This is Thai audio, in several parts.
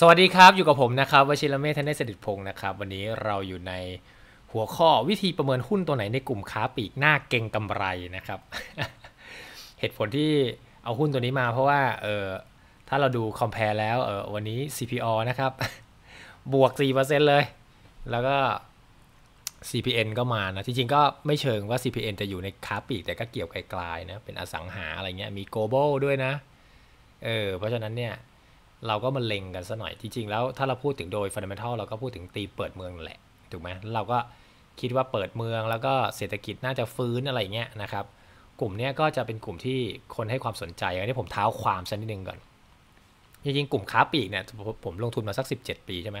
สวัสดีครับ อยู่กับผมนะครับวชิรเมธเนศดิฐพงศ์นะครับ วันนี้เราอยู่ในหัวข้อวิธีประเมินหุ้นตัวไหนในกลุ่มค้าปีกหน้าเก่งกำไรนะครับ เหตุผลที่เอาหุ้นตัวนี้มาเพราะว่า เออถ้าเราดูคอมเพลแล้วเออวันนี้ CPO นะครับ บวก 4%เลย แล้วก็ CPN ก็มานะจริงๆก็ไม่เชิงว่า CPN จะอยู่ในค้าปีกแต่ก็เกี่ยวไกลๆนะเป็นอสังหาอะไรเงี้ยมีโกลบอลด้วยนะเออเพราะฉะนั้นเนี่ยเราก็มาเล็งกันซะหน่อยจริงๆแล้วถ้าเราพูดถึงโดยฟันเดเมนทัลเราก็พูดถึงตีเปิดเมืองแหละ ถูกไหมเราก็คิดว่าเปิดเมืองแล้วก็เศรษฐกิจน่าจะฟื้นอะไรเงี้ยนะครับ กลุ่มนี้ก็จะเป็นกลุ่มที่คนให้ความสนใจ อันนี้ผมเท้าความสักนิดนึงก่อนจริงๆกลุ่มค้าปลีกเนี่ยผมลงทุนมาสัก17ปีใช่ไหม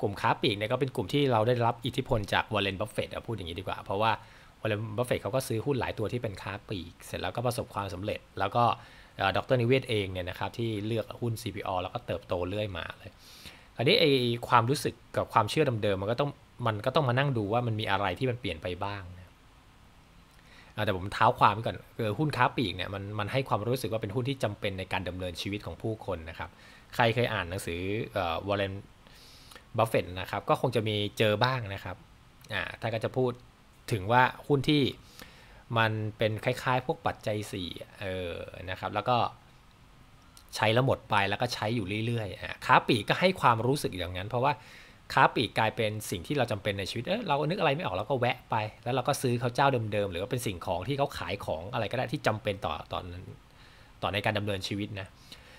กลุ่มค้าปลีกเนี่ยก็เป็นกลุ่มที่เราได้รับอิทธิพลจากวอลเลนบัฟเฟต์พูดอย่างนี้ดีกว่า เพราะว่าวอลเลนบัฟเฟต์เขาก็ซื้อหุ้นหลายตัวที่เป็นค้าปลีกเสร็จแล้วก็ประสบความสำเร็จแล้วก็ดรนิเวศเองเนี่ยนะครับที่เลือกหุ้น CPO แล้วก็เติบโตเรื่อยมาเลยอันนี้ไอความรู้สึกกับความเชื่อเดิมๆมันก็ต้องมันก็ต้องมานั่งดูว่ามันมีอะไรที่มันเปลี่ยนไปบ้างนะแต่ผมเท้าความไก่อนคือหุ้นค้าปลีกเนี่ยมันมันให้ความรู้สึกว่าเป็นหุ้นที่จำเป็นในการดำเนินชีวิตของผู้คนนะครับ ใครเคยอ่านหนังสือวอลเลนบัฟเฟตนะครับก็คงจะมีเจอบ้างนะครับอ่าท่านก็จะพูดถึงว่าหุ้นที่มันเป็นคล้าย ๆ พวกปัจจัย4เออนะครับ แล้วก็ใช้แล้วหมดไป แล้วก็ใช้อยู่เรื่อยๆค้าปีกก็ให้ความรู้สึกอย่างนั้น เพราะว่าค้าปีกกลายเป็นสิ่งที่เราจำเป็นในชีวิต เออเรานึกอะไรไม่ออกเราก็แวะไป แล้วเราก็ซื้อเขาเจ้าเดิมๆ หรือว่าเป็นสิ่งของที่เขาขายของอะไรก็ได้ที่จำเป็นต่อตอนต่อในการดำเนินชีวิตนะ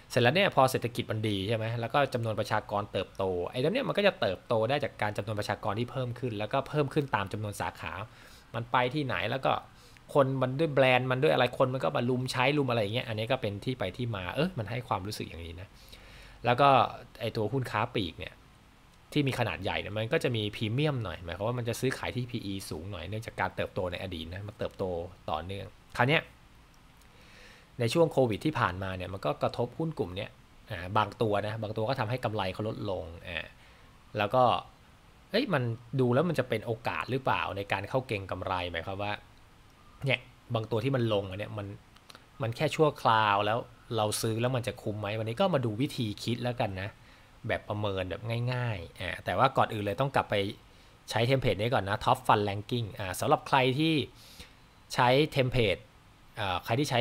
เสร็จแล้วเนี่ยพอเศรษฐกิจมันดีใช่ไหมแล้วก็จำนวนประชากรเติบโต ไอ้ตรงเนี้ยมันก็จะเติบโตได้จากการจำนวนประชากรที่เพิ่มขึ้น แล้วก็เพิ่มขึ้นตามจำนวนสาขา มันไปที่ไหนแล้วก็คนมันด้วยแบรนด์มันด้วยอะไรคนมันก็มาลุมใช้ลุมอะไรอย่างเงี้ยอันนี้ก็เป็นที่ไปที่มา เออมันให้ความรู้สึกอย่างนี้นะแล้วก็ไอตัวหุ้นค้าปีกเนี่ยที่มีขนาดใหญ่เนี่ยมันก็จะมีพรีเมียมหน่อย หมายความว่ามันจะซื้อขายที่ PE สูงหน่อยเนื่องจากการเติบโตในอดีตนะมันเติบโตต่อเนื่องคราวนี้ยในช่วงโควิดที่ผ่านมาเนี่ยมันก็กระทบหุ้นกลุ่มเนี้ยบางตัวนะบางตัวก็ทำให้กำไรเขาลดลงอ่าแล้วก็เอ้ยมันดูแล้วมันจะเป็นโอกาสหรือเปล่าในการเข้าเก่งกำไรหมายความว่าเนี่ย บางตัวที่มันลงเนี่ยมันมันแค่ชั่วคราวแล้วเราซื้อแล้วมันจะคุ้มไหม วันนี้ก็มาดูวิธีคิดแล้วกันนะ แบบประเมินแบบง่ายๆอ่าแต่ว่าก่อนอื่นเลยต้องกลับไปใช้เทมเพลตนี้ก่อนนะท็อปฟันแลงกิ้งอ่าสำหรับใครที่ใช้เทมเพลตอ่าใครที่ใช้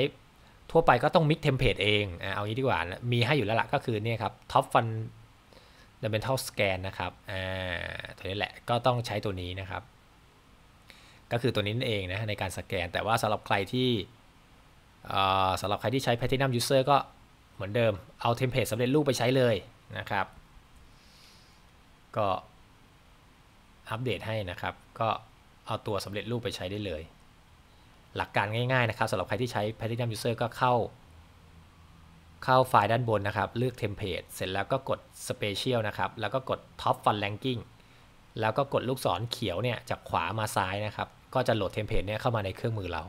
ทั่วไปก็ต้องมิกเทมเพลตเองอ่าเอางี้ดีกว่านะมีให้อยู่แล้วละก็คือเนี่ยครับท็อปฟันดั n เ a m น n t a l s c a นะครับอ่าตัวนี้แหละก็ต้องใช้ตัวนี้นะครับก็คือตัวนี้นั่นเองนะในการสแกนแต่ว่าสำหรับใครที่สำหรับใครที่ใช้ Platinum User ก็เหมือนเดิมเอาเทมเพลตสำเร็จรูปไปใช้เลยนะครับ ก็อัปเดตให้นะครับ ก็เอาตัวสำเร็จรูปไปใช้ได้เลย หลักการง่าย ๆนะครับสำหรับใครที่ใช้ Platinum User ก็เข้า เข้าไฟล์ด้านบนนะครับ เลือกเทมเพลตเสร็จแล้วก็กด Special นะครับแล้วก็กด Top f u n Ranking แล้วก็กดลูกศรเขียวเนี่ยจากขวามาซ้ายนะครับก็จะโหลดเทมเพลตเนี่ยเข้ามาในเครื่องมือเรา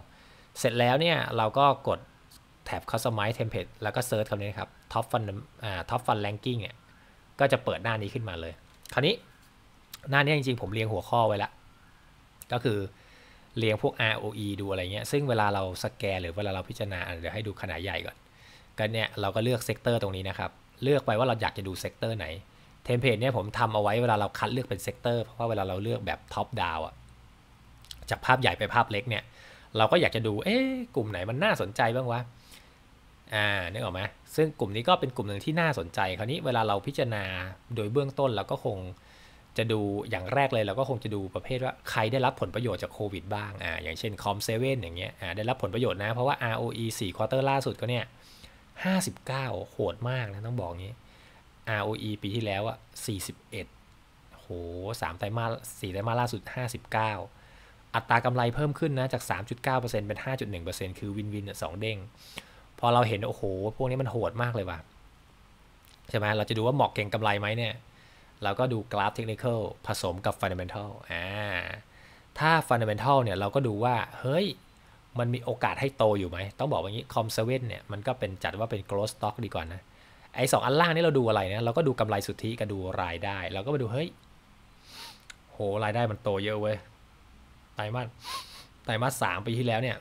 เสร็จแล้วเนี่ยเราก็กดแท็บ customize template แล้วก็เซิร์ชคำนี้ครับ top fund อ่า top fund ranking เนี่ยก็จะเปิดหน้านี้ขึ้นมาเลย คราวนี้หน้านี้จริงๆผมเรียงหัวข้อไว้ละ ก็คือเรียงพวก ROE ดูอะไรเงี้ย ซึ่งเวลาเราสแกนหรือเวลาเราพิจารณาเดี๋ยวให้ดูขนาดใหญ่ก่อน ก็เนี่ยเราก็เลือกเซกเตอร์ตรงนี้นะครับ เลือกไปว่าเราอยากจะดูเซกเตอร์ไหน เทมเพลตเนี่ยผมทำเอาไว้เวลาเราคัดเลือกเป็นเซกเตอร์ เพราะว่าเวลาเราเลือกแบบท็อปดาวอะจากภาพใหญ่ไปภาพเล็กเนี่ยเราก็อยากจะดูเอ๊กลุ่มไหนมันน่าสนใจบ้างวะอ่านึกออกไหมซึ่งกลุ่มนี้ก็เป็นกลุ่มหนึ่งที่น่าสนใจคราวนี้เวลาเราพิจารณาโดยเบื้องต้นเราก็คงจะดูอย่างแรกเลยเราก็คงจะดูประเภทว่าใครได้รับผลประโยชน์จากโควิดบ้างอ่าอย่างเช่นคอมเซเว่นอย่างเงี้ยอ่าได้รับผลประโยชน์นะเพราะว่า ROE 4ควอเตอร์ล่าสุดก็เนี่ย59โหดมากนะต้องบอกงี้ ROE ปีที่แล้วอ่ะ41โห3ไตรมาส4ไตรมาสล่าสุด 59อัตรากำไรเพิ่มขึ้นนะจาก 3.9%เป็น 5.1%คือวินวินสองเด้ง พอเราเห็นโอ้โห พวกนี้มันโหดมากเลยว่ะใช่ไหมเราจะดูว่าเหมาะเก่งกำไรไหมเนี่ยเราก็ดูกราฟเทคนิคผสมกับฟันเดเมนทัลอ่าถ้าฟันเดเมนทัลเนี่ย เราก็ดูว่าเฮ้ย มันมีโอกาสให้โตอยู่ไหม ต้องบอกว่างี้คอมเซเว่นเนี่ย มันก็เป็นจัดว่าเป็นโกลด์สต็อกดีกว่านะไอ้สองอันล่างนี่เราดูอะไรนะเราก็ดูกำไรสุทธิกับดูรายได้เราก็มาดูเฮ้ยโหรายได้มันโตเยอะเว้ยไตรมาสไตรมาสสามปีที่แล้ว เนี่ย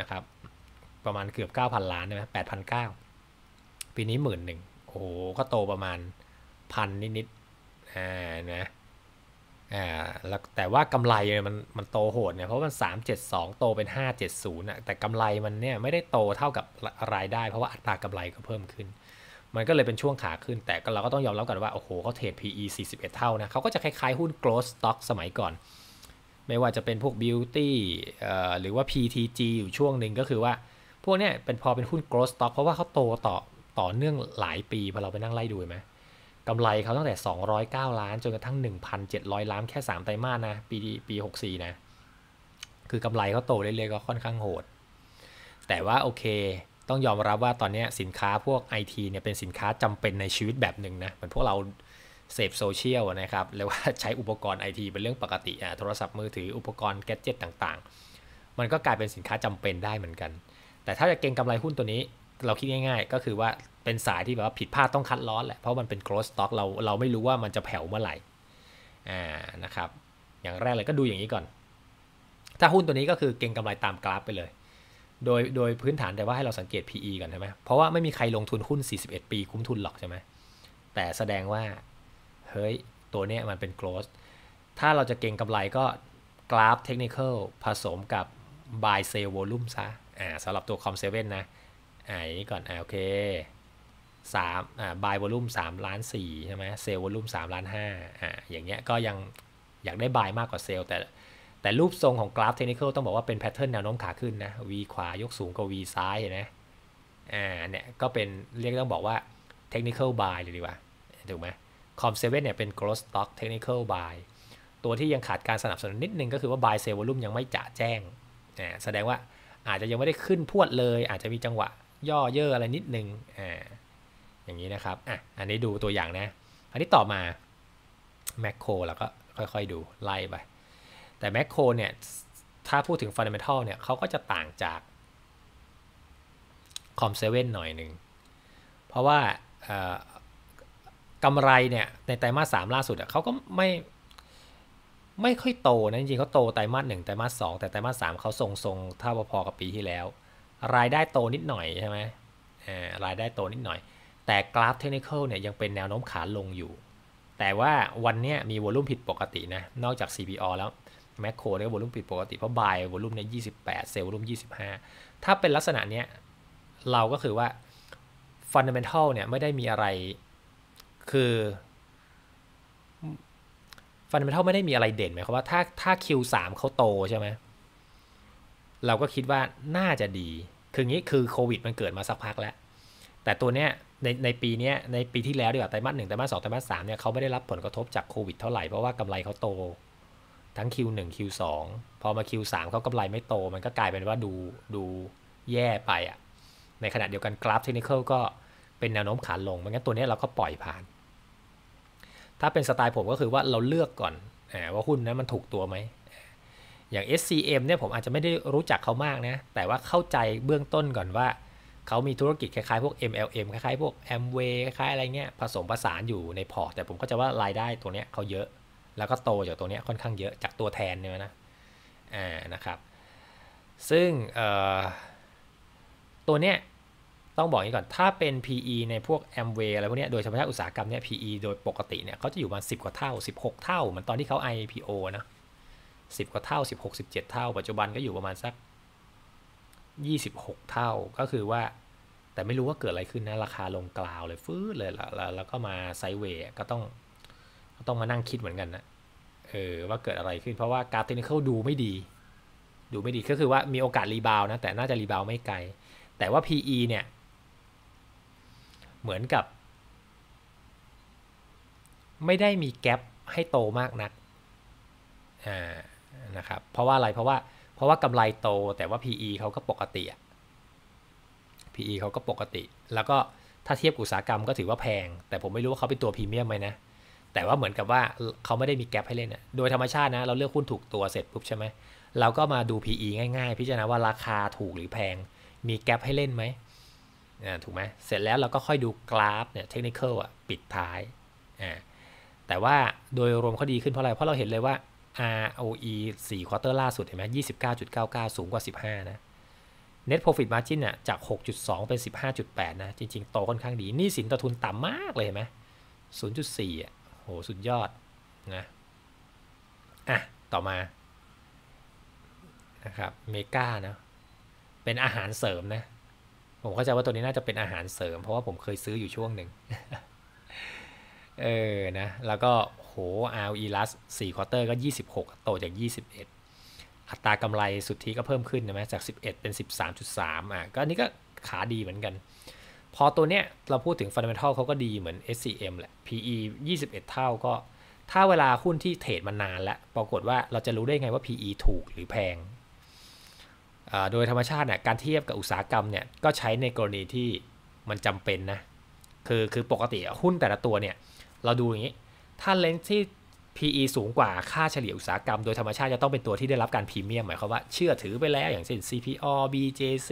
นะครับ ประมาณเกือบ 9,000 ล้าน ใช่ไหมแปดพันเก้า ปีนี้หมื่นหนึ่ง โอ้โหก็โต ประมาณพันนิด ๆ อ่า นะ อ่าแต่ว่ากำไรมัน มัน โต โหด เนี่ย เพราะมัน372 โตเป็น 570นะแต่กำไร มัน เนี่ย ไม่ได้ โต เท่า กับ ราย ได้ เพราะว่าอัตรากำไร ก็เพิ่มขึ้น มัน ก็เลยเป็นช่วงขาขึ้น แต่เราก็ต้อง ยอมรับ กัน ว่า โอ้โหเขาเทรด PE 41เท่านะเขาก็จะ คล้ายๆหุ้น growth stock สมัยก่อนไม่ว่าจะเป็นพวก Beauty หรือว่า PTG อยู่ช่วงหนึ่งก็คือว่าพวกเนี้ยเป็นพอเป็นหุ้น growth stock เพราะว่าเขาโตต่อต่อเนื่องหลายปีพอเราไปนั่งไล่ดูไหมกำไรเขาตั้งแต่ 209 ล้าน จนกระทั่ง1,700 ล้าน แค่ 3 ไตรมาสนะปีปี 64 นะ คือกำไรเขาโตเรื่อยๆก็ค่อนข้างโหด แต่ว่าโอเคต้องยอมรับว่าตอนนี้สินค้าพวก IT เนี่ยเป็นสินค้าจำเป็นในชีวิตแบบหนึ่งนะเหมือนพวกเราเสพโซเชียลนะครับแล้วว่าใช้อุปกรณ์ไอทีเป็นเรื่องปกติอ่ะโทรศัพท์มือถืออุปกรณ์แกจิตต่าง ๆ มันก็กลายเป็นสินค้าจำเป็นได้เหมือนกัน แต่ถ้าจะเก็งกำไรหุ้นตัวนี้ เราคิดง่าย ๆ ก็คือว่าเป็นสายที่แบบว่าผิดพลาดต้องคัดลอสแหละ เพราะมันเป็นโ r o ด์ส stock เราเราไม่รู้ว่ามันจะแผ่วเมื่อไหร่ อ่านะครับ อย่างแรกเลยก็ดูอย่างนี้ก่อน ถ้าหุ้นตัวนี้ก็คือเก็งกำไรตามกราฟ ไปเลยโดยโดยพื้นฐานแต่ว่าให้เราสังเกต PE ก่อนใช่ไหมเพราะว่าไม่มีใครลงทุนหุ้น 41 ปีคุ้มทุนหรอกใช่ไหมแต่แสดงว่าเฮ้ย ตัวเนี้ยมันเป็นโก o w ์ถ้าเราจะเก่งกำไรก็กราฟเทคนิคอลผสมกับ buy sell volume ซะ อ่าสำหรับตัวคอมเซเว่ะอ่านี้ก่อน อ่าโอเคสามอ่า buy volume 3ล้าน4ใช่ไหม sell volume 3ล้าน5อ่าอย่างเงี้ยก็ยังอยากได้ buy มากกว่า sell แต่แต่รูปทรงของกราฟเทคนิคอลต้องบอกว่าเป็นแพทเทิร์นแนวโน้มขาขึ้นนะ V ขวายกสูงกว่า V ซ้ายเห็นไหมอ่าเนี่ยก็เป็นเรียกต้องบอกว่า technical buy เลยดีกว่าถูกไหมคอมเซเว่นเนี่ยเป็น growth stock technical buy ตัวที่ยังขาดการสนับสนุนนิดนึงก็คือว่า buy sell volume ยังไม่จ่าแจ้งแสดงว่าอาจจะยังไม่ได้ขึ้นพวดเลยอาจจะมีจังหวะย่อเย่ออะไรนิดนึงออย่างนี้นะครับอ่ะอันนี้ดูตัวอย่างนะอันนี้ต่อมาแมคโครแล้วก็ค่อยๆดูไล่ไป แต่แมคโครเนี่ย ถ้าพูดถึงฟันเดเมนทัลเนี่ยเขาก็จะต่างจากคอมเซเว่นหน่อยหนึ่งเพราะว่ากำไรเนี่ยในไตรมาสสามล่าสุดเขาก็ไม่ไม่ค่อยโตนะจริงๆเขาโตไตรมาสหนึ่งไตรมาสสองแต่ไตรมาสสามเขาทรงทรเท่าพอๆกับปีที่แล้ว รายได้โตนิดหน่อยใช่ไหมรายได้โตนิดหน่อย แต่กราฟเทคนิคลเนี่ยยังเป็นแนวโน้มขาลงอยู่ แต่ว่าวันนี้มีวอลุ่มผิดปกตินะนอกจาก CPO แล้วแมคโครเนี่ยวอลุ่มผิดปกติเพราะบายวอลุ่มเนี่ยปดเซลล์วอลุ่มยี่สิบห้าถ้าเป็นลักษณะเนี้ยเราก็คือว่าฟันเดเมนทัลเนี่ยไม่ได้มีอะไรคือฟันเมนทัลไม่ได้มีอะไรเด่นหมายความว่าถ้าถ้า Q3 เขาโตใช่ไหม เราก็คิดว่าน่าจะดี คืองี้คือโควิดมันเกิดมาสักพักแล้ว แต่ตัวเนี้ยในในปีเนี้ยในปีที่แล้วดีกว่าไตรมาสหนึ่งไตรมาสสองไตรมาสสามเนี่ยเขาไม่ได้รับผลกระทบจากโควิดเท่าไหร่ เพราะว่ากำไรเขาโต ทั้ง Q1 Q2 พอมา Q3 เขากำไรไม่โต มันก็กลายเป็นว่าดูดูแย่ไปอะ่ะ ในขณะเดียวกันกราฟเทคนิคก็เป็นแนวโน้มขาลงมันงั้นตัวนี้เราก็ปล่อยผ่านถ้าเป็นสไตล์ผมก็คือว่าเราเลือกก่อนว่าหุ้นนั้นมันถูกตัวไหมอย่าง SCM เนี่ยผมอาจจะไม่ได้รู้จักเขามากนะแต่ว่าเข้าใจเบื้องต้นก่อนว่า เขามีธุรกิจคล้ายๆพวก MLM คล้าย ๆพวก Amway คล้ายๆอะไรเงี้ยผสมผสานอยู่ในพอร์ตแต่ผมก็จะว่ารายได้ตัวเนี้ยเขาเยอะแล้วก็โตจากตัวเนี้ยค่อนข้างเยอะจากตัวแทนเนี่ยนะอ่านะครับซึ่งตัวเนี้ยต้องบอกอย่างนี้ก่อน ถ้าเป็น PE ในพวก m w a y อะไรพวกนี้โดยเฉพาะอุตสาหกรรมเนี่ย PE โดยปกติเนี่ยเขาจะอยู่ประมาณ10 กว่าเท่า 16 เท่า เหมือนตอนที่เขา IPO นะ 10 กว่าเท่า 16 17 เท่า ปัจจุบันก็อยู่ประมาณสัก 26 เท่าก็คือว่า แต่ไม่รู้ว่าเกิดอะไรขึ้นนะ ราคาลงกล่าวเลยฟื้นเลยแล้วแล้วก็มาไซเวย์ก็ต้องก็ต้องมานั่งคิดเหมือนกันนะเออว่าเกิดอะไรขึ้น เพราะว่าการเทคนิคดูไม่ดี ดูไม่ดีก็คือว่ามีโอกาสรีบาวนะแต่น่าจะรีบาวไม่ไกล แต่ว่า PE เนี่ยเหมือนกับไม่ได้มีแกลบให้โตมากนักอ่านะครับเพราะว่าอะไรเพราะว่าเพราะว่ากำไรโตแต่ว่า PE เขาก็ปกติอะ PE เขาก็ปกติ แล้วก็ถ้าเทียบอุตสาหกรรมก็ถือว่าแพง แต่ผมไม่รู้ว่าเขาเป็นตัวพรีเมียมไหมนะแต่ว่าเหมือนกับว่าเขาไม่ได้มีแกลบให้เล่นอะโดยธรรมชาตินะเราเลือกหุ้นถูกตัวเสร็จปุ๊บใช่ไหมเราก็มาดู PE ง่าย ๆ พิจารณาว่าราคาถูกหรือแพงมีแกลบให้เล่นไหมนะถูกไหมเสร็จแล้วเราก็ค่อยดูกราฟเนี่ยเทคนิคอลอ่ะ ปิดท้าย อ่าแต่ว่าโดยรวมเขาดีขึ้นเพราะอะไร เพราะเราเห็นเลยว่า ROE 4ควอเตอร์ล่าสุดเห็นไหม29.99 สูงกว่า 15 นะ Net Profit Margin น่ะจาก 6.2 เป็น 15.8 นะ จริงๆโตค่อนข้างดีนี่สินต่อทุนต่ำมากเลยเห็นไหม0.4 อ่ะโหสุดยอด นะ อ่ะ ต่อมานะครับเมกานะเป็นอาหารเสริมนะผมเข้าใจว่าตัวนี้น่าจะเป็นอาหารเสริม เพราะว่าผมเคยซื้ออยู่ช่วงหนึ่งเออนะ แล้วก็โห r ี e l ส s ี4ควอเตอร์ก็ 26 โตจาก 21 อัตรากำไรสุทธิก็เพิ่มขึ้นใช่ไหมจาก 11 เป็น 13.3 อ่ะก็นี่ก็ขาดีเหมือนกัน พอตัวเนี้ย เราพูดถึงนเดอร์ม n ทัลเขาก็ดีเหมือน SCM แหละ PE 21 เท่าก็ ถ้าเวลาหุ้นที่เทรดมานานแล้ว ปรากฏว่าเราจะรู้ได้ไงว่า PE ถูกหรือแพงโดยธรรมชาติเนี่ยการเทียบกับอุตสาหกรรมเนี่ยก็ใช้ในกรณีที่มันจำเป็นนะคือคือปกติหุ้นแต่ละตัวเนี่ย เราดูอย่างนี้ ถ้าเลนที่ PE สูงกว่าค่าเฉลี่ยอุตสาหกรรมโดยธรรมชาติจะต้องเป็นตัวที่ได้รับการพรีเมียมหมายความว่าเชื่อถือไปแล้วอย่างเช่น CPO BJC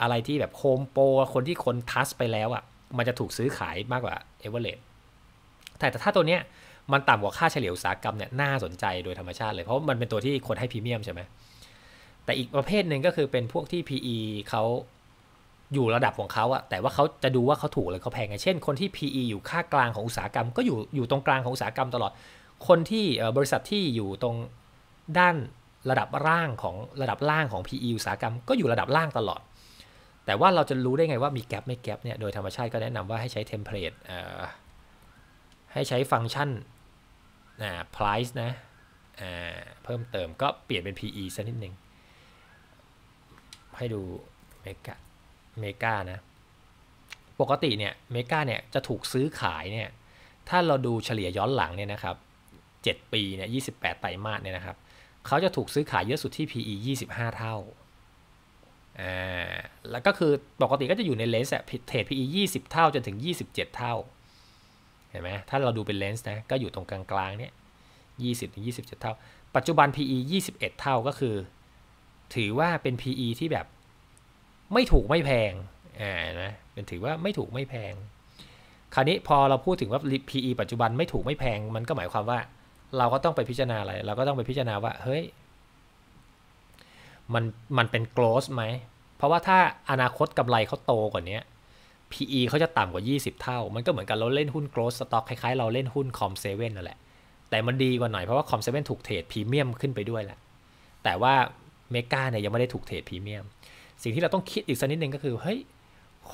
อะไรที่แบบโฮมโปรคนที่คนทัสไปแล้วอะ่ะมันจะถูกซื้อขายมากกว่าเอเวอร์เรสแต่แต่ถ้าตัวเนี้ยมันต่ำกว่าค่าเฉลี่ยอุตสาหกรรมเนี่ยน่าสนใจโดยธรรมชาติเลย เพราะมันเป็นตัวที่คนให้พรีเมียมใช่ไหมแต่อีกประเภทหนึ่งก็คือเป็นพวกที่ PE เขาอยู่ระดับของเขาอะแต่ว่าเขาจะดูว่าเขาถูกหรือเขาแพงไงเช่น คนที่ PE อยู่ค่ากลางของอุตสาหกรรมก็อยู่อยู่ตรงกลางของอุตสาหกรรมตลอด คนที่บริษัทที่อยู่ตรงด้านระดับร่างของระดับล่างของ PE อุตสาหกรรมก็อยู่ระดับล่างตลอด แต่ว่าเราจะรู้ได้ไงว่ามีแกลบไม่แกลบเนี่ยโดยธรรมชาติก็แนะนำว่าให้ใช้เทมเพลตให้ใช้ฟังก์ชันนะ price นะเพิ่มเติมก็เปลี่ยนเป็น PE สักนิดหนึ่งให้ดูเมกาเมกานะ ปกติเนี่ยเมกาเนี่ยจะถูกซื้อขายเนี่ยถ้าเราดูเฉลี่ยย้อนหลังเนี่ยนะครับ7ปีเนี่ย28 ไตรมาสเนี่ยนะครับเขาจะถูกซื้อขายเยอะสุดที่ PE 25 เท่าอ่าแล้วก็คือปกติก็จะอยู่ในเลนส์เทรด PE 20 เท่า จนถึง 27 เท่า เห็นไหมถ้าเราดูเป็นเลนส์นะก็อยู่ตรงกลางๆเนี่ย20-27 เท่า ปัจจุบัน PE 21 เท่าก็คือถือว่าเป็น PE ที่แบบไม่ถูกไม่แพงอ่านะ เป็นถือว่าไม่ถูกไม่แพง คราวนี้พอเราพูดถึงว่า PE ปัจจุบันไม่ถูกไม่แพง มันก็หมายความว่าเราก็ต้องไปพิจารณาอะไร เราก็ต้องไปพิจารณาว่าเฮ้ย มันมันเป็น c l o s e ไหม เพราะว่าถ้าอนาคตกำไรเขาโตกว่านี้ PE เขาจะต่ำกว่า 20 เท่า มันก็เหมือนกันเราเล่นหุ้น c l o s e stock คล้ายๆเราเล่นหุ้น com ่นั่นแหละ แต่มันดีกว่าหน่อยเพราะว่า com นถูกเทรดพรีเมียมขึ้นไปด้วยแหละ แต่ว่าเมกาเนี่ยยังไม่ได้ถูกเทรดพรีเมียม สิ่งที่เราต้องคิดอีกสักนิดนึงก็คือ เฮ้ย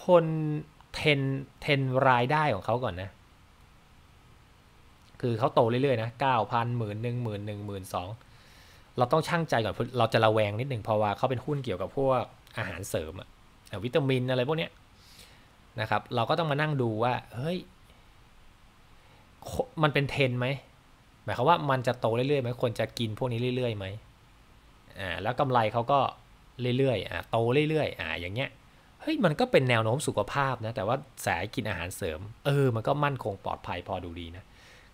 คนเทนเทนรายได้ของเขาก่อนนะ คือเขาโตเรื่อย ๆ นะเก้าพันหมื่นหนึ่งหมื่นหนึ่งหมื่นสองเราต้องช่างใจก่อนเราจะระแวงนิดหนึ่งเพราะว่าเขาเป็นหุ้นเกี่ยวกับพวกอาหารเสริมอะวิตามินอะไรพวกเนี้ยนะครับ เราก็ต้องมานั่งดูว่า เฮ้ย มันเป็นเทนไหมหมายความว่ามันจะโตเรื่อยๆไหมคนจะกินพวกนี้เรื่อยๆไหมอ่าแล้วกำไรเขาก็เรื่อยๆอ่าโตเรื่อยๆอ่า อย่างเงี้ย เฮ้ยมันก็เป็นแนวโน้มสุขภาพนะ แต่ว่าสายกินอาหารเสริมเออมันก็มั่นคงปลอดภัยพอดูดีนะ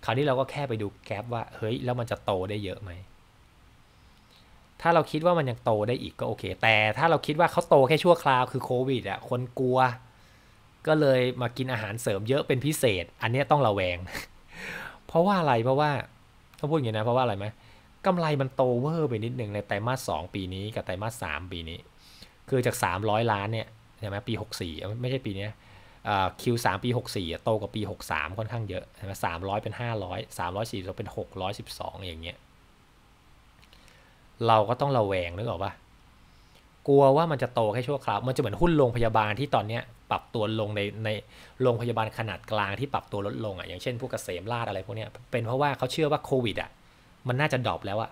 คราวนี้เราก็แค่ไปดูแกลบว่า เฮ้ยแล้วมันจะโตได้เยอะไหมถ้าเราคิดว่ามันยังโตได้อีกก็โอเคแต่ถ้าเราคิดว่าเขาโตแค่ชั่วคราวคือโควิดอ่ะคนกลัว ก็เลยมากินอาหารเสริมเยอะเป็นพิเศษ อันนี้ต้องระแวง เพราะว่าอะไรเพราะว่า้อาพูดอย่างนี้นะเพราะว่าอะไรไหมกำไรมันโตเวอร์ไปนิดหนึ่งในไตรมาสสปีนี้กับไตรมาสสปีนี้ คือจาก 300 ล้านเนี่ยใช่ไหมปี 64 ไม่ใช่ปีนี้คิวสามปี 64 โตกว่าปี 63ค่อนข้างเยอะใช่ไหมสามร้อยเป็น500 340เป็น612อย่างเงี้ยเราก็ต้องระแวงนึกออกปะกลัวว่ามันจะโตแค่ชั่วคราวมันจะเหมือนหุ้นโรงพยาบาลที่ตอนเนี้ยปรับตัวลงในในโรงพยาบาลขนาดกลางที่ปรับตัวลดลงอ่ะอย่างเช่นพวกเกษมราชอะไรพวกเนี้ยเป็นเพราะว่าเขาเชื่อว่าโควิดอ่ะมันน่าจะดรอปแล้วอะ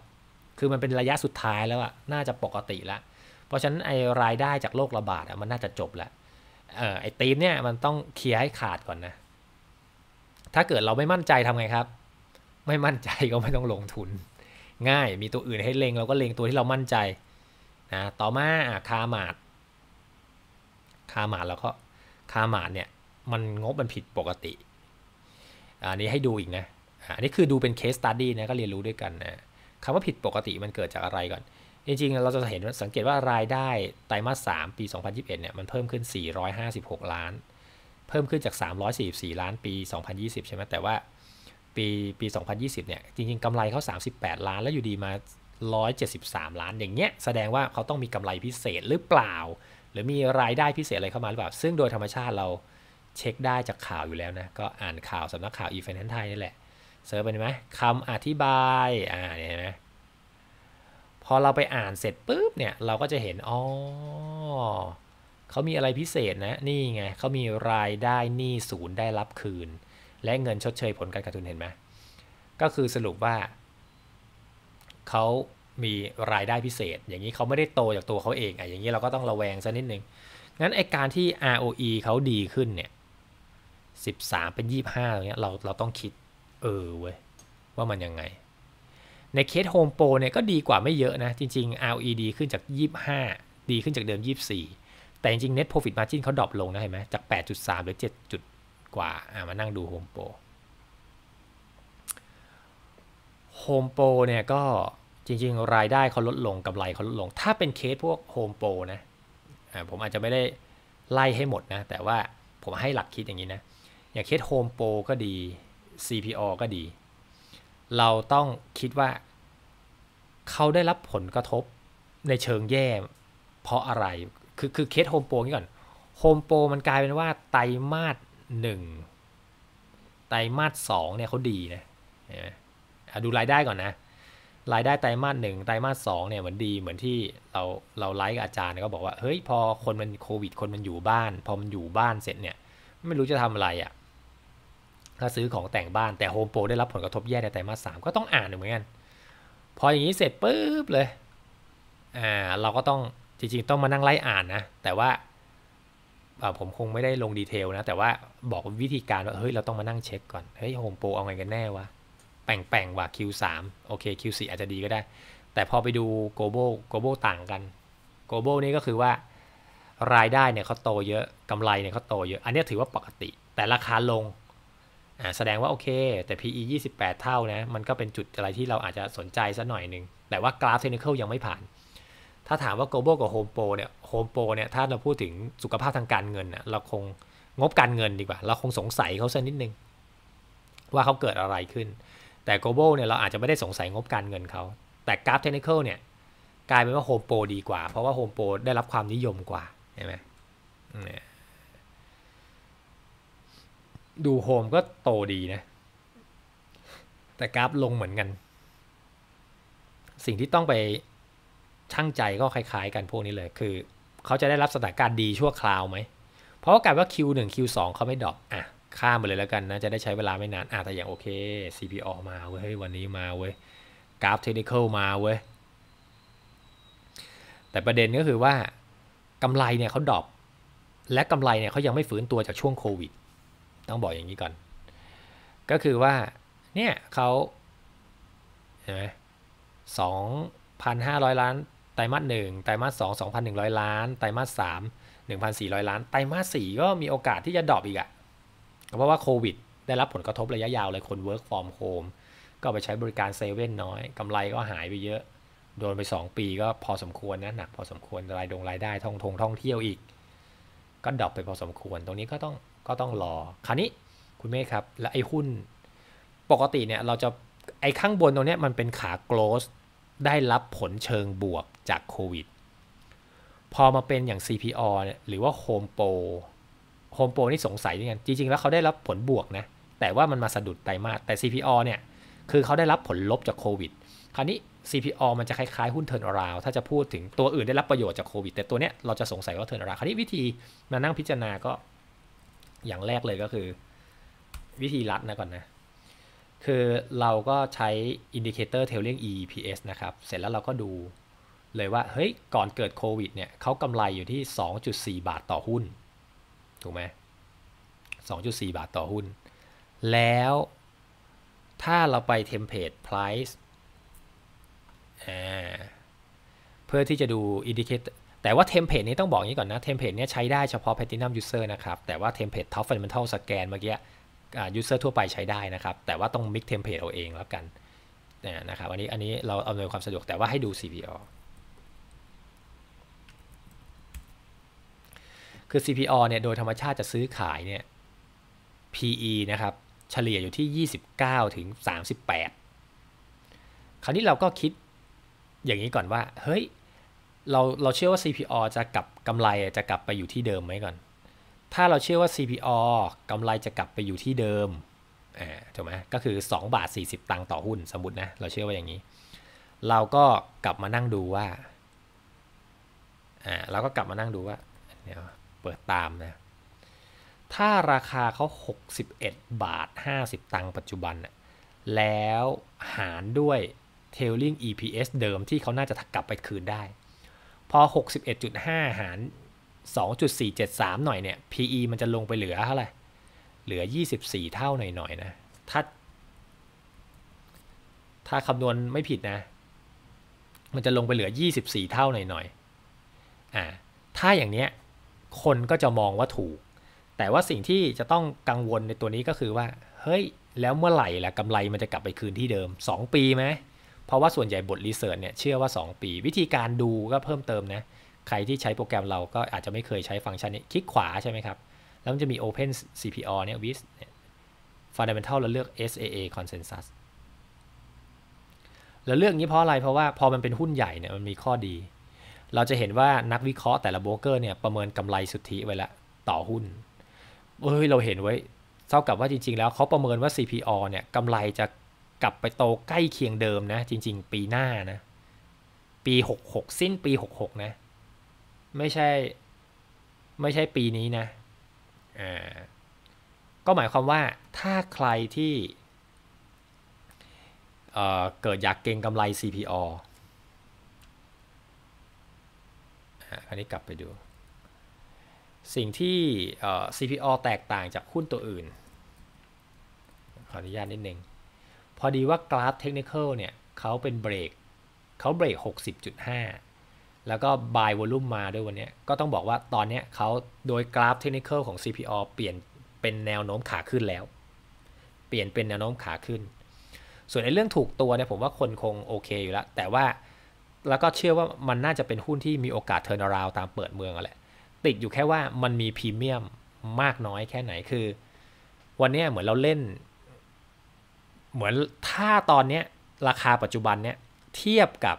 คือมันเป็นระยะสุดท้ายแล้วอะน่าจะปกติแล้วเพราะฉะนั้นไอรายได้จากโรคระบาดอะมันน่าจะจบแล้เออไอตีมเนี่ยมันต้องเคลียร์ให้ขาดก่อนนะ ถ้าเกิดเราไม่มั่นใจทำไงครับ ไม่มั่นใจก็ไม่ต้องลงทุน ง่าย มีตัวอื่นให้เลงเราก็เลงตัวที่เรา มั่นใจนะ ต่อมาคาหมาด คาหมาดแล้วก็คาหมาดเนี่ย มันงบมันผิดปกติ อันนี้ให้ดูอีกนะอันนี้คือดูเป็นเคสตัดดี้นะก็เรียนรู้ด้วยกันนะคำว่าผิดปกติมันเกิดจากอะไรก่อน จริงๆ เราจะเห็นสังเกตว่ารายได้ไตรมาส 3 ปี 2021เนี่ยมันเพิ่มขึ้น 456 ล้าน เพิ่มขึ้นจาก 344 ล้านปี 2020 ใช่ไหมแต่ว่าปีปี 2020 เนี่ย จริงๆกำไรเขา38 ล้าน แล้วอยู่ดีมา 173 ล้าน อย่างเงี้ยแสดงว่าเขาต้องมีกำไรพิเศษหรือเปล่า หรือมีรายได้พิเศษอะไรเข้ามาหรือเปล่า ซึ่งโดยธรรมชาติเราเช็คได้จากข่าวอยู่แล้วนะก็อ่านข่าวสำนักข่าวอีเฟนแนนไทยนี่แหละเซิร์ชไปไหมคำอธิบาย อ่าเนี่ยนะพอเราไปอ่านเสร็จปุ๊บเนี่ยเราก็จะเห็น อ๋อเขามีอะไรพิเศษนะ นี่ไงเขามีรายได้หนี้ศูนย์ได้รับคืนและเงินชดเชยผลการขาดทุนเห็นไหม ก็คือสรุปว่าเขามีรายได้พิเศษ อย่างนี้เขาไม่ได้โตจากตัวเขาเองอ่ะอย่างนี้เราก็ต้องระแวงซะนิดนึง งั้นไอการที่ ROE เขาดีขึ้นเนี่ย13 เป็น 25ตรงนี้เราเราต้องคิดเออเว้ยว่ามันยังไง ในเคสโฮมโปรเนี่ยก็ดีกว่าไม่เยอะนะ จริงๆ r o e ีขึ้นจาก 25 ดีขึ้นจากเดิม 24 แต่จริงๆ Net Profit Margin เขาดรอปลงนะเห็นไหมจาก 8.3 หรือ7จุดกว่าอ่ามานั่งดูโฮมโปรโฮมโปรเนี่ยก็จริงๆ รายได้เขาลดลงกับไรเขาลดลงถ้าเป็นเคสพวกโฮมโปรนะผมอาจจะไม่ได้ไล่ให้หมดนะ แต่ว่าผมให้หลักคิดอย่างนี้นะอย่างเคสโฮมโปรก็ดี CPO ก็ดี เราต้องคิดว่าเขาได้รับผลกระทบในเชิงแย่เพราะอะไร คือ คือเคสโฮมโปรนี่ก่อน โฮมโปรมันกลายเป็นว่าไตรมาสหนึ่งไตรมาสสองเนี่ยเขาดีนะดูรายได้ก่อนนะ รายได้ไตรมาสหนึ่งไตรมาสสองเนี่ยเหมือนดีเหมือนที่เราเราไลฟ์กับอาจารย์ก็บอกว่าเฮ้ยพอคนมันโควิด คนมันอยู่บ้านพอมันอยู่บ้านเสร็จเนี่ยไม่รู้จะทำอะไรอะ่ะถ้าซื้อของแต่งบ้านแต่โฮมโปรได้รับผลกระทบแย่ในไตรมาสสามก็ต้องอ่านเหมือนกัน พออย่างนี้เสร็จปุ๊บเลยอ่าเราก็ต้องจริงๆ ต้องมานั่งไล่อ่านนะ แต่ว่าผมคงไม่ได้ลงดีเทลนะ แต่ว่าบอกวิธีการว่า เฮ้ยเราต้องมานั่งเช็คก่อนเฮ้ยโฮมโปรเอาไงกันแน่วะแป่งๆว่ะ Q3 โอเค Q4 อาจจะดีก็ได้ แต่พอไปดู global global ต่างกัน global นี่ก็คือว่ารายได้เนี่ยเขาโตเยอะกำไรเนี่ยเขาโตเยอะอันนี้ถือว่าปกติ แต่ราคาลงแสดงว่าโอเค แต่ PE 28 เท่านะมันก็เป็นจุดอะไรที่เราอาจจะสนใจสัหน่อยหนึ่งแต่ว่ากราฟเทคนิคยังไม่ผ่าน ถ้าถามว่า global กับ home pro เนี่ย home pro เนี่ยถ้าเราพูดถึงสุขภาพทางการเงินนะเราคงงบการเงินดีกว่า เราคงสงสัยเขาสักนิดนึง ว่าเขาเกิดอะไรขึ้น แต่ global เนี่ยเราอาจจะไม่ได้สงสัยงบการเงินเขา แต่กราฟเทคนิคเนี่ย กลายเป็นว่า home pro ดีกว่าเพราะว่า home pro ได้รับความนิยมกว่าใช่ไหมเนี่ยดูโฮมก็โตดีนะ แต่กราฟลงเหมือนกัน สิ่งที่ต้องไปช่างใจก็คล้ายๆกันพวกนี้เลย คือ เขาจะได้รับสถานการณ์ดีชั่วคราวไหม เพราะว่ากลาว่า Q1 Q2 เขาไม่ดรอป อ่ะ ข้ามไปเลยแล้วกันนะ จะได้ใช้เวลาไม่นาน อ่ะ แต่อย่างโอเค CPO มาเว้ย วันนี้มาเว้ย กราฟเทคนิคมาเว้ย แต่ประเด็นก็คือว่ากำไรเนี่ยเขาดรอป และกำไรเนี่ยเขายังไม่ฟื้นตัวจากช่วงโควิดต้องบอกอย่างนี้ก่อน ก็คือว่า เนี่ยเขาเห็นไหมสองพันห้าร้อยล้าน ไตรมาสหนึ่งไตรมาสสองสองพันหนึ่งร้อยล้าน ไตรมาสสามหนึ่งพันสี่ร้อยล้าน ไตรมาสสี่ก็มีโอกาสที่จะดรอปอีกอะเพราะว่าโควิด ได้รับผลกระทบระยะยาวเลยคนเวิร์กฟอร์มโฮมก็ไปใช้บริการเซเว่นน้อยกำไรก็หายไปเยอะโดนไป 2 ปีก็พอสมควรนะหนักพอสมควรรายดงรายได้ท่องทงท่องเที่ยวอีก ก็ดรอปไปพอสมควรตรงนี้ก็ต้องก็ต้องรอ คราวนี้คุณเมฆครับ และไอ้หุ้นปกติเนี่ยเราจะไอ้ข้างบนตรงนี้มันเป็นขา close ได้รับผลเชิงบวกจากโควิด พอมาเป็นอย่าง CPO เนี่ยหรือว่า Home Pro Home Pro นี่สงสัยนี่กันจริงๆแล้วเขาได้รับผลบวกนะ แต่ว่ามันมาสะดุดไตมากแต่ CPO เนี่ยคือเขาได้รับผลลบจากโควิดคราวนี้ CPO มันจะคล้ายๆหุ้นเทิร์นอราวถ้าจะพูดถึงตัวอื่นได้รับประโยชน์จากโควิด แต่ตัวเนี้ยเราจะสงสัยว่าเทิร์นอราวคราวนี้วิธีมานั่งพิจารณาก็อย่างแรกเลยก็คือวิธีรัดนะก่อนนะ คือ เราก็ใช้ อินดิเคเตอร์เทลเลียง EPS นะครับ เสร็จแล้วเราก็ดู เลยว่า เฮ้ย ก่อนเกิดโควิดเนี่ยเขากำไรอยู่ที่ 2.4 บาทต่อหุ้น ถูกไหม 2.4 บาทต่อหุ้น แล้วถ้าเราไปเทมเพลตไพรส์เพื่อที่จะดูอินดิเคเตอร์แต่ว่าเทมเพลตนี้ต้องบอกอย่างนี้ก่อนนะเทมเพลตนี้ใช้ได้เฉพาะ Platinum User นะครับ แต่ว่าเทมเพลต Top Fundamental Scan เมื่อกี้ยูเซอร์ทั่วไปใช้ได้นะครับ แต่ว่าต้องมิกเทมเพลตเอาเองแล้วกันนะครับอันนี้อันนี้เราเอำนวยความสะดวกแต่ว่าให้ดู CPO คือ CPO เนี่ยโดยธรรมชาติจะซื้อขายเนี่ย PE นะครับ เฉลี่ยอยู่ที่ 29 ถึง 38 คราวนี้เราก็คิดอย่างนี้ก่อนว่าเฮ้ยเราเราเชื่อว่า CPO จะกลับกำไรจะกลับไปอยู่ที่เดิมไหมก่อน ถ้าเราเชื่อว่า CPO กำไรจะกลับไปอยู่ที่เดิมอ่ถูกไหมก็คือ2บาท 40 ตังค์ต่อหุ้นสมมตินะ เราเชื่อว่าอย่างนี้ เราก็กลับมานั่งดูว่าอ่าเราก็กลับมานั่งดูว่าเดี๋ยวเปิดตามนะ ถ้าราคาเขา61บาท50 ตังค์ปัจจุบันแล้วหารด้วย Tailing EPS เดิมที่เขาน่าจะกลับไปคืนได้พอ 61.5 หาร 2.473 หน่อยเนี่ย PE มันจะลงไปเหลือเท่าไหร่เหลือ 24 เท่า หน่อยๆ นะถ้าถ้า คำนวณ ไม่ผิด นะ มันจะ ลง ไป เหลือ 24 เท่า หน่อยๆ อ่า ถ้า อย่าง เนี้ย คน ก็จะ มอง ว่า ถูก แต่ว่า สิ่ง ที่ จะต้อง กังวล ใน ตัวนี้ ก็คือว่า เฮ้ย แล้ว เมื่อไหร่ล่ะกำไร มันจะกลับไปคืนที่เดิม 2 ปีไหมราะว่าส่วนใหญ่บทรีเสิร์ชเนี่ยเชื่อว่า 2 ปีวิธีการดูก็เพิ่มเติมนะ ใครที่ใช้โปรแกรมเราก็อาจจะไม่เคยใช้ฟังก์ชันนี้ คลิกขวาใช่ไหมครับ แล้วมันจะมี Open CPR เนี่ย w i s Fundamental เราเลือก SAA Consensus แล้วเลือกนี้เพราะอะไรเพราะว่าพอมันเป็นหุ้นใหญ่เนี่ยมันมีข้อดี เราจะเห็นว่านักวิเคราะห์แต่ละโบรกเกอร์เนี่ยประเมินกำไรสุทธิไว้ละต่อหุ้นเฮ้ยเราเห็นไว้เท่ากับว่าจริงๆ แล้วเขาประเมินว่า CPO เนี่ยกำไรจะกลับไปโตใกล้เคียงเดิมนะ จริงๆปีหน้านะ ปี 66 สิ้นปี 66 นะ ไม่ใช่ ไม่ใช่ปีนี้นะก็หมายความว่าถ้าใครที่เเกิดอยากเก่งกำไร CPO อันนี้กลับไปดู สิ่งที่ CPO แตกต่างจากหุ้นตัวอื่น ขออนุญาตนิดนึงพอดีว่ากราฟเทคนิคเนี่ยเขาเป็นเบรกเขาเบรก60.5 แล้วก็บายวอลุ่มมาด้วยวันนี้ ก็ต้องบอกว่าตอนนี้เขาโดยกราฟเทคนิคของ CPO เปลี่ยนเป็นแนวโน้มขาขึ้นแล้ว เปลี่ยนเป็นแนวโน้มขาขึ้น ส่วนในเรื่องถูกตัวเนี่ย ผมว่าคนคงโอเคอยู่แล้ว แต่ว่าแล้วก็เชื่อว่ามันน่าจะเป็นหุ้นที่มีโอกาสเทอร์นาราวตามเปิดเมืองอะแหละติดอยู่แค่ว่ามันมีพรีเมียมมากน้อยแค่ไหนคือ วันนี้เหมือนเราเล่นเหมือนถ้าตอนนี้ราคาปัจจุบันเนี่ย เทียบกับ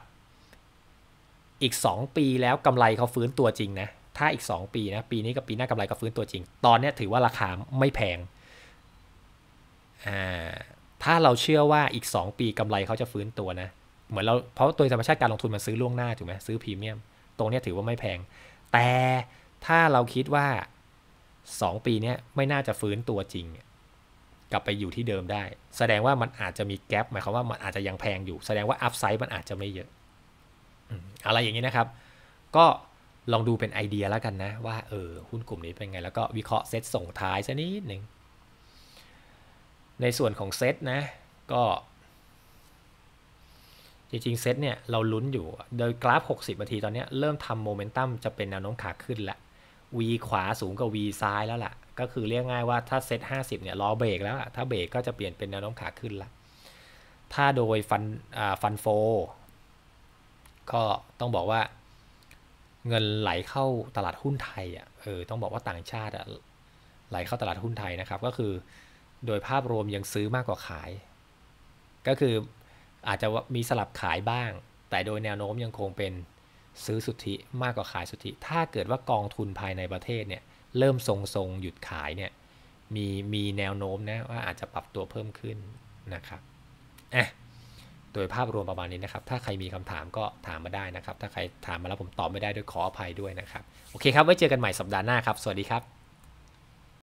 อีก 2 ปีแล้วกำไรเขาฟื้นตัวจริงนะถ้าอีก 2 ปีนะปีนี้กับปีหน้ากำไรก็ฟื้นตัวจริง ตอนนี้ถือว่าราคาไม่แพงถ้าเราเชื่อว่าอีก 2 ปีกำไรเขาจะฟื้นตัวนะเหมือนเราเพราะตัวธรรมชาติการลงทุนมันซื้อล่วงหน้าถูกไหมซื้อพรีเมียมตรงนี้ถือว่าไม่แพงแต่ถ้าเราคิดว่า 2 ปีนี้ไม่น่าจะฟื้นตัวจริงกลับไปอยู่ที่เดิมได้ แสดงว่ามันอาจจะมีแกลบหมายความว่ามันอาจจะยังแพงอยู่ แสดงว่าอัพไซด์มันอาจจะไม่เยอะอะไรอย่างนี้นะครับ ก็ลองดูเป็นไอเดียแล้วกันนะว่าเออ หุ้นกลุ่มนี้เป็นไง แล้วก็วิเคราะห์เซตส่งท้ายซะนิดหนึ่งในส่วนของเซตนะ ก็ จริงๆเซตเนี่ย เราลุ้นอยู่ โดยกราฟ 60 นาทีตอนนี้เริ่มทำโมเมนตัมจะเป็นแนวโน้มขาขึ้นละีขวาสูงกว่าวีซ้ายแล้วละ่ะก็คือเรียกง่ายว่าถ้าเซต50เนี่ยล้อเบรกแล้ว ถ้าเบรกก็จะเปลี่ยนเป็นแนวโน้มขาขึ้นละ ถ้าโดยฟันฟันโฟก็ต้องบอกว่าเงินไหลเข้าตลาดหุ้นไทยอ่ะเออต้องบอกว่าต่างชาติอ่ะไหลเข้าตลาดหุ้นไทยนะครับก็คือโดยภาพรวมยังซื้อมากกว่าขาย ก็คืออาจจะมีสลับขายบ้าง แต่โดยแนวโน้มยังคงเป็นซื้อสุทธิมากกว่าขายสุทธิ ถ้าเกิดว่ากองทุนภายในประเทศเนี่ยเริ่มทรงๆหยุดขายเนี่ยมี มีแนวโน้มนะว่าอาจจะ ปรับตัวเพิ่มขึ้นนะครับอ่ะโดยภาพรวมประมาณนี้นะครับ ถ้าใครมีคำถามก็ถามมาได้นะครับ ถ้าใครถามมาแล้วผม ตอบ ไม่ ได้ด้วย ขออภัยด้วย นะครับ โอเค ครับไว้เจอกันใหม่สัปดาห์หน้า ครับ สวัสดีครับ